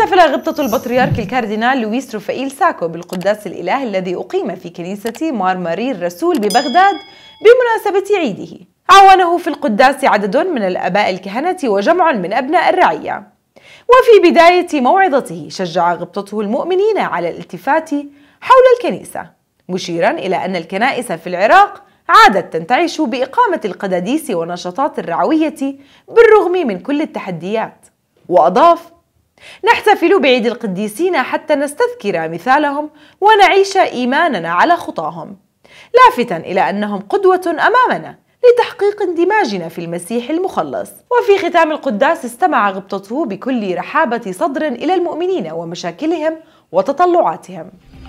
احتفل غبطة البطريرك الكاردينال لويس روفائيل ساكو بالقداس الإله الذي أقيم في كنيسة مارماري الرسول ببغداد بمناسبة عيده عاونه في القداس عدد من الآباء الكهنة وجمع من أبناء الرعية وفي بداية موعظته شجع غبطته المؤمنين على الالتفات حول الكنيسة مشيرا إلى أن الكنائس في العراق عادت تنتعش بإقامة القداديس والنشاطات الرعوية بالرغم من كل التحديات وأضاف نحتفل بعيد القديسين حتى نستذكر مثالهم ونعيش إيماننا على خطاهم لافتا إلى أنهم قدوة أمامنا لتحقيق اندماجنا في المسيح المخلص وفي ختام القداس استمع غبطته بكل رحابة صدر إلى المؤمنين ومشاكلهم وتطلعاتهم